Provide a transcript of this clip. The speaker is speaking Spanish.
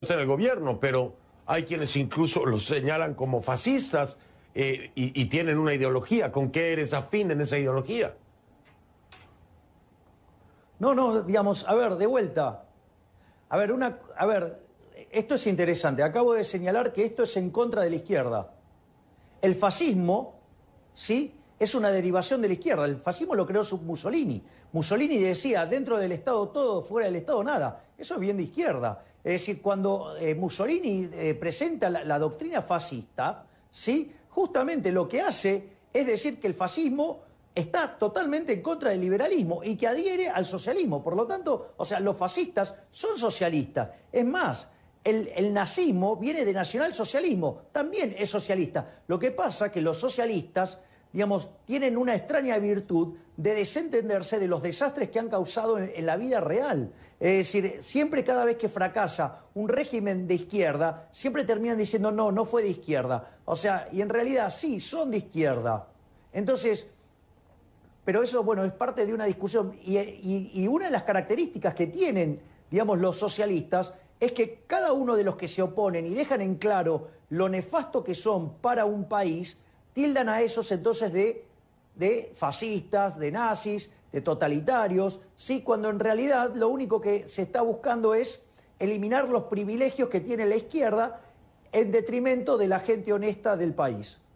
en el gobierno, pero hay quienes incluso los señalan como fascistas eh, y, tienen una ideología. ¿Con qué eres afín en esa ideología? No, no, digamos, a ver, de vuelta. A ver, una, a ver, esto es interesante. Acabo de señalar que esto es en contra de la izquierda. El fascismo, ¿sí? es una derivación de la izquierda. El fascismo lo creó Mussolini. Mussolini decía, dentro del Estado todo, fuera del Estado nada. Eso es bien de izquierda. Es decir, cuando eh, Mussolini eh, presenta la, doctrina fascista, ¿sí? justamente lo que hace es decir que el fascismo está totalmente en contra del liberalismo y que adhiere al socialismo. Por lo tanto, o sea, los fascistas son socialistas. Es más, el, el, nazismo viene de nacionalsocialismo, también es socialista. Lo que pasa es que los socialistas digamos, tienen una extraña virtud de desentenderse de los desastres que han causado en, la vida real. Es decir, siempre cada vez que fracasa un régimen de izquierda, siempre terminan diciendo, no, no fue de izquierda. O sea, y en realidad sí, son de izquierda. Entonces, pero eso, bueno, es parte de una discusión. y una de las características que tienen, digamos, los socialistas es que cada uno de los que se oponen y dejan en claro lo nefasto que son para un país, tildan a esos entonces de, de fascistas, de nazis, de totalitarios, ¿sí? cuando en realidad lo único que se está buscando es eliminar los privilegios que tiene la izquierda en detrimento de la gente honesta del país.